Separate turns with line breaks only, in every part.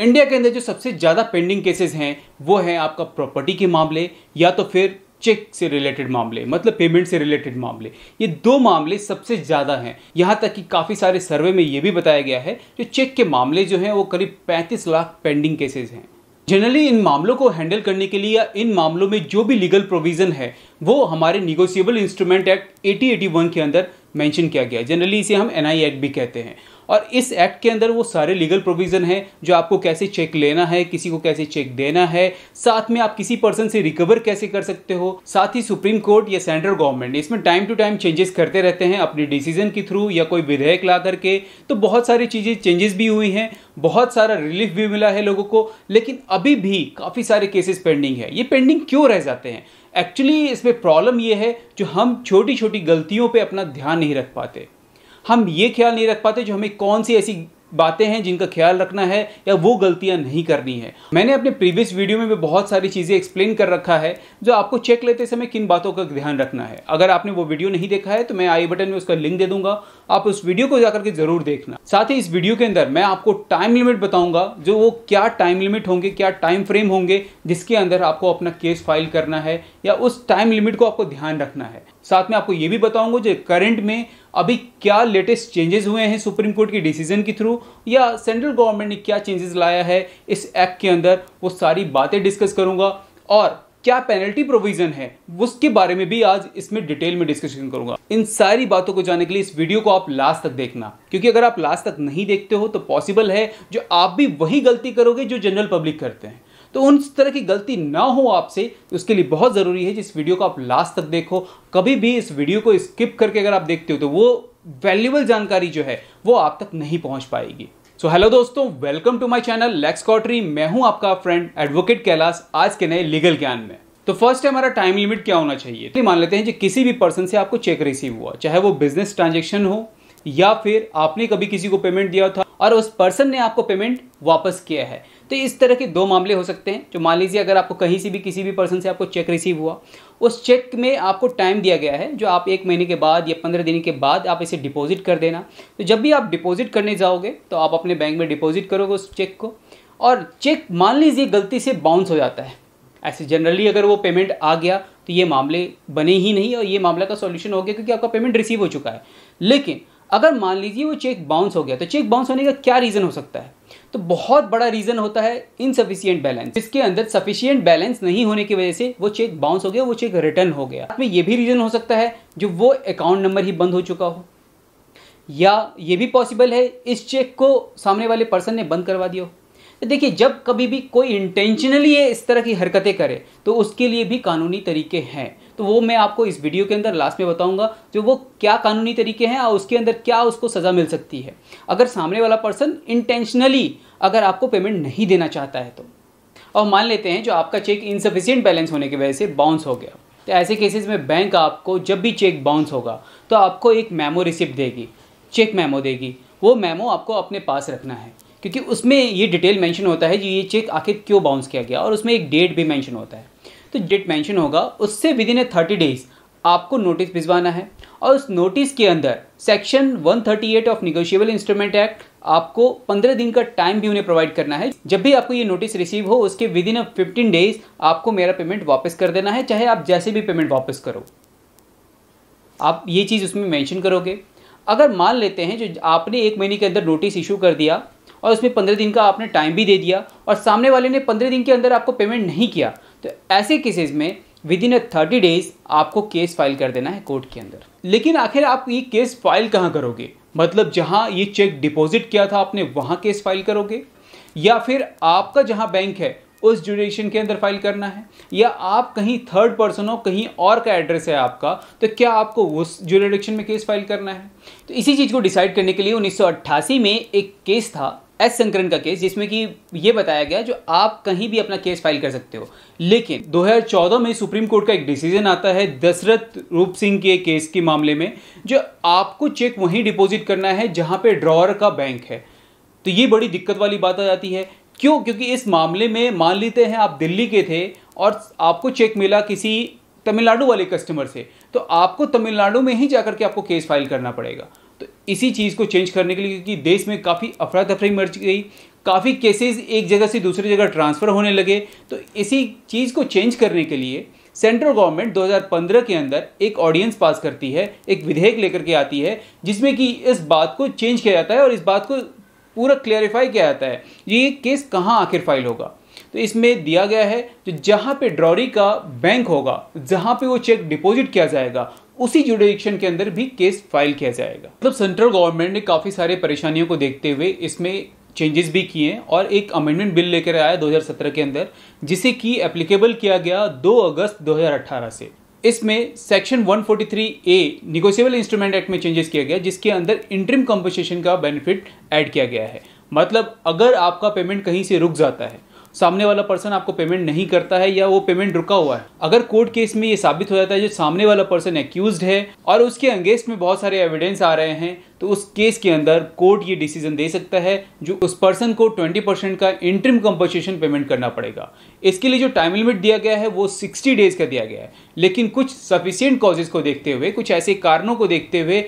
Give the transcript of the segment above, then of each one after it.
India के अंदर जो सबसे ज़्यादा पेंडिंग केसेस हैं वो हैं आपका प्रॉपर्टी के मामले या तो फिर चेक से रिलेटेड मामले मतलब पेमेंट से रिलेटेड मामले ये दो मामले सबसे ज़्यादा हैं यहाँ तक कि काफ़ी सारे सर्वे में ये भी बताया गया है कि चेक के मामले जो हैं वो करीब 35 लाख पेंडिंग केसेस हैं जनरली इन मामलों को हैंडल करने के लिए या इन मामलों में जो भी लीगल प्रोविज़न है वो हमारे निगोशिएबल इंस्ट्रूमेंट एक्ट 8081 के अंदर मेंशन किया गया जनरली इसे हम एन एक्ट भी कहते हैं और इस एक्ट के अंदर वो सारे लीगल प्रोविज़न है जो आपको कैसे चेक लेना है किसी को कैसे चेक देना है साथ में आप किसी पर्सन से रिकवर कैसे कर सकते हो साथ ही सुप्रीम कोर्ट या सेंट्रल गवर्नमेंट इसमें टाइम टू टाइम चेंजेस करते रहते हैं अपने डिसीजन के थ्रू या कोई विधेयक ला करके तो बहुत सारी चीज़ें चेंजेस भी हुई हैं बहुत सारा रिलीफ भी मिला है लोगों को लेकिन अभी भी काफ़ी सारे केसेस पेंडिंग है ये पेंडिंग क्यों रह जाते हैं एक्चुअली इसमें प्रॉब्लम ये है जो हम छोटी छोटी गलतियों पे अपना ध्यान नहीं रख पाते हम ये ख्याल नहीं रख पाते जो हमें कौन सी ऐसी बातें हैं जिनका ख्याल रखना है या वो गलतियां नहीं करनी है मैंने अपने प्रीवियस वीडियो में भी बहुत सारी चीज़ें एक्सप्लेन कर रखा है जो आपको चेक लेते समय किन बातों का ध्यान रखना है अगर आपने वो वीडियो नहीं देखा है तो मैं आई बटन में उसका लिंक दे दूंगा आप उस वीडियो को जाकर के जरूर देखना साथ ही इस वीडियो के अंदर मैं आपको टाइम लिमिट बताऊंगा जो वो क्या टाइम लिमिट होंगे क्या टाइम फ्रेम होंगे जिसके अंदर आपको अपना केस फाइल करना है या उस टाइम लिमिट को आपको ध्यान रखना है साथ में आपको ये भी बताऊंगा जो करंट में अभी क्या लेटेस्ट चेंजेस हुए हैं सुप्रीम कोर्ट की डिसीजन के थ्रू या सेंट्रल गवर्नमेंट ने क्या चेंजेस लाया है इस एक्ट के अंदर वो सारी बातें डिस्कस करूंगा और क्या पेनल्टी प्रोविजन है उसके बारे में भी आज इसमें डिटेल में डिस्कशन करूंगा इन सारी बातों को जानने के लिए इस वीडियो को आप लास्ट तक देखना क्योंकि अगर आप लास्ट तक नहीं देखते हो तो पॉसिबल है जो आप भी वही गलती करोगे जो जनरल पब्लिक करते हैं तो उन तरह की गलती ना हो आपसे तो उसके लिए बहुत ज़रूरी है जिस वीडियो को आप लास्ट तक देखो कभी भी इस वीडियो को स्किप करके अगर आप देखते हो तो वो वैल्यूबल जानकारी जो है वो आप तक नहीं पहुंच पाएगी सो हेलो दोस्तों वेलकम टू माय चैनल लेक्स कॉटरी मैं हूं आपका फ्रेंड एडवोकेट कैलाश आज के नए लीगल ज्ञान में तो फर्स्ट है हमारा टाइम लिमिट क्या होना चाहिए तो मान लेते हैं कि किसी भी पर्सन से आपको चेक रिसीव हुआ चाहे वो बिजनेस ट्रांजेक्शन हो या फिर आपने कभी किसी को पेमेंट दिया था और उस पर्सन ने आपको पेमेंट वापस किया है तो इस तरह के दो मामले हो सकते हैं जो मान लीजिए अगर आपको कहीं से भी किसी भी पर्सन से आपको चेक रिसीव हुआ उस चेक में आपको टाइम दिया गया है जो आप एक महीने के बाद या पंद्रह दिन के बाद आप इसे डिपॉजिट कर देना तो जब भी आप डिपॉजिट करने जाओगे तो आप अपने बैंक में डिपॉजिट करोगे उस चेक को और चेक मान लीजिए गलती से बाउंस हो जाता है ऐसे जनरली अगर वो पेमेंट आ गया तो ये मामले बने ही नहीं और ये मामला का सॉल्यूशन हो गया क्योंकि आपका पेमेंट रिसीव हो चुका है लेकिन अगर मान लीजिए वो चेक बाउंस हो गया तो चेक बाउंस होने का क्या रीज़न हो सकता है तो बहुत बड़ा रीज़न होता है इनसफिशियंट बैलेंस इसके अंदर सफिशियंट बैलेंस नहीं होने की वजह से वो चेक बाउंस हो गया वो चेक रिटर्न हो गया में ये भी रीज़न हो सकता है जो वो अकाउंट नंबर ही बंद हो चुका हो या ये भी पॉसिबल है इस चेक को सामने वाले पर्सन ने बंद करवा दिया तो देखिए जब कभी भी कोई इंटेंशनली इस तरह की हरकतें करे तो उसके लिए भी कानूनी तरीके हैं तो वो मैं आपको इस वीडियो के अंदर लास्ट में बताऊंगा जो वो क्या कानूनी तरीके हैं और उसके अंदर क्या उसको सज़ा मिल सकती है अगर सामने वाला पर्सन इंटेंशनली अगर आपको पेमेंट नहीं देना चाहता है तो और मान लेते हैं जो आपका चेक इनसफिशियंट बैलेंस होने की वजह से बाउंस हो गया तो ऐसे केसेस में बैंक आपको जब भी चेक बाउंस होगा तो आपको एक मेमो रिसिप्ट देगी चेक मेमो देगी वो मेमो आपको अपने पास रखना है क्योंकि उसमें ये डिटेल मेंशन होता है कि ये चेक आखिर क्यों बाउंस किया गया और उसमें एक डेट भी मेंशन होता है तो डेट मेंशन होगा उससे within a thirty days आपको नोटिस भिजवाना है और उस नोटिस के अंदर section 138 of negotiable instrument act आपको 15 दिन का टाइम भी उन्हें प्रोवाइड करना है जब भी आपको ये नोटिस रिसीव हो उसके within a fifteen days आपको मेरा पेमेंट वापस कर देना है चाहे आप जैसे भी पेमेंट वापस करो आप ये चीज़ उसमें मैंशन करोगे अगर मान लेते हैं जो आपने एक महीने के अंदर नोटिस इशू कर दिया और उसमें पंद्रह दिन का आपने टाइम भी दे दिया और सामने वाले ने पंद्रह दिन के अंदर आपको पेमेंट नहीं किया तो ऐसे केसेस में within a thirty days आपको केस फाइल कर देना है कोर्ट के अंदर लेकिन आखिर आप ये केस फाइल कहाँ करोगे मतलब जहाँ ये चेक डिपॉजिट किया था आपने वहाँ केस फाइल करोगे या फिर आपका जहाँ बैंक है उस ड्यूरेशन के अंदर फाइल करना है या आप कहीं थर्ड पर्सन हो कहीं और का एड्रेस है आपका तो क्या आपको उस जुडिशन में केस फाइल करना है तो इसी चीज़ को डिसाइड करने के लिए 1988 में एक केस था एस संकरण का केस जिसमें कि यह बताया गया जो आप कहीं भी अपना केस फाइल कर सकते हो लेकिन 2014 में सुप्रीम कोर्ट का एक डिसीजन आता है दशरथ रूप सिंह के केस के मामले में जो आपको चेक वहीं डिपॉजिट करना है जहां पे ड्रॉअर का बैंक है तो ये बड़ी दिक्कत वाली बात आ जाती है क्यों क्योंकि इस मामले में मान लेते हैं आप दिल्ली के थे और आपको चेक मिला किसी तमिलनाडु वाले कस्टमर से तो आपको तमिलनाडु में ही जाकर के आपको केस फाइल करना पड़ेगा इसी चीज़ को चेंज करने के लिए क्योंकि देश में काफ़ी अफरा तफरी मर गई काफ़ी केसेस एक जगह से दूसरी जगह ट्रांसफ़र होने लगे तो इसी चीज़ को चेंज करने के लिए सेंट्रल गवर्नमेंट 2015 के अंदर एक ऑडियंस पास करती है एक विधेयक लेकर के आती है जिसमें कि इस बात को चेंज किया जाता है और इस बात को पूरा क्लैरिफाई किया जाता है ये केस कहाँ आखिर फाइल होगा तो इसमें दिया गया है जो तो जहाँ पे ड्रॉरी का बैंक होगा जहाँ पे वो चेक डिपॉजिट किया जाएगा उसी जुडिशन के अंदर भी केस फाइल किया जाएगा मतलब सेंट्रल गवर्नमेंट ने काफ़ी सारे परेशानियों को देखते हुए इसमें चेंजेस भी किए और एक अमेंडमेंट बिल लेकर आया 2017 के अंदर जिसे कि एप्लीकेबल किया गया 2 अगस्त 2018 से इसमें section 143 A negotiable instrument act में चेंजेस किया गया जिसके अंदर इंटरिम कॉम्पनसेशन का बेनिफिट ऐड किया गया है मतलब अगर आपका पेमेंट कहीं से रुक जाता है सामने वाला पर्सन आपको पेमेंट नहीं करता है या वो पेमेंट रुका हुआ है अगर कोर्ट केस में ये साबित हो जाता है जो सामने वाला पर्सन एक्यूज है और उसके अंगेंस्ट में बहुत सारे एविडेंस आ रहे हैं तो उस केस के अंदर कोर्ट ये डिसीजन दे सकता है जो उस पर्सन को 20 परसेंट का इंटरम कंपनसेशन पेमेंट करना पड़ेगा इसके लिए जो टाइम लिमिट दिया गया है वो 60 डेज का दिया गया है लेकिन कुछ सफिशियंट कॉजेज को देखते हुए कुछ ऐसे कारणों को देखते हुए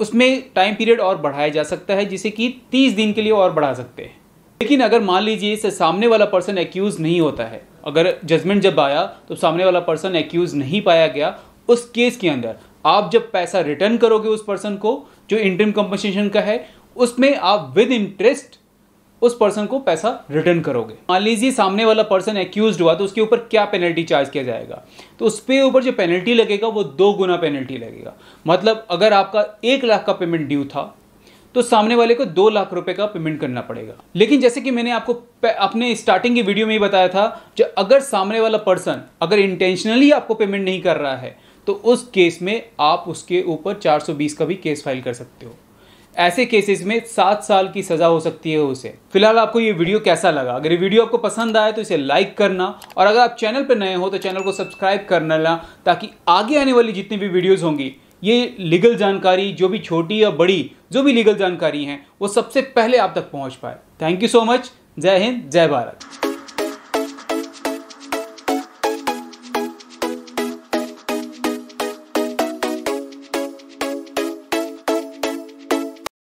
उसमें टाइम पीरियड और बढ़ाया जा सकता है जिसे कि 30 दिन के लिए और बढ़ा सकते हैं लेकिन अगर मान लीजिए इससे सामने वाला पर्सन एक्यूज़ नहीं होता है अगर जजमेंट जब आया तो सामने वाला पर्सन एक्यूज़ नहीं पाया गया उस केस के अंदर आप जब पैसा रिटर्न करोगे उस पर्सन को जो इंटरम कंपनसेशन का है उसमें आप विद इंटरेस्ट उस पर्सन को पैसा रिटर्न करोगे मान लीजिए सामने वाला पर्सन एक्यूज हुआ तो उसके ऊपर क्या पेनल्टी चार्ज किया जाएगा तो उस ऊपर जो पेनल्टी लगेगा वो दो गुना पेनल्टी लगेगा मतलब अगर आपका एक लाख का पेमेंट ड्यू था तो सामने वाले को दो लाख रुपए का पेमेंट करना पड़ेगा लेकिन जैसे कि मैंने आपको अपने स्टार्टिंग की वीडियो में ही बताया था जो अगर सामने वाला पर्सन अगर इंटेंशनली आपको पेमेंट नहीं कर रहा है तो उस केस में आप उसके ऊपर 420 का भी केस फाइल कर सकते हो ऐसे केसेस में सात साल की सज़ा हो सकती है उसे फिलहाल आपको ये वीडियो कैसा लगा अगर ये वीडियो आपको पसंद आए तो इसे लाइक करना और अगर आप चैनल पर नए हो तो चैनल को सब्सक्राइब करना ताकि आगे आने वाली जितनी भी वीडियोज़ होंगी ये लीगल जानकारी जो भी छोटी या बड़ी जो भी लीगल जानकारी हैं वो सबसे पहले आप तक पहुंच पाए थैंक यू सो मच जय हिंद जय भारत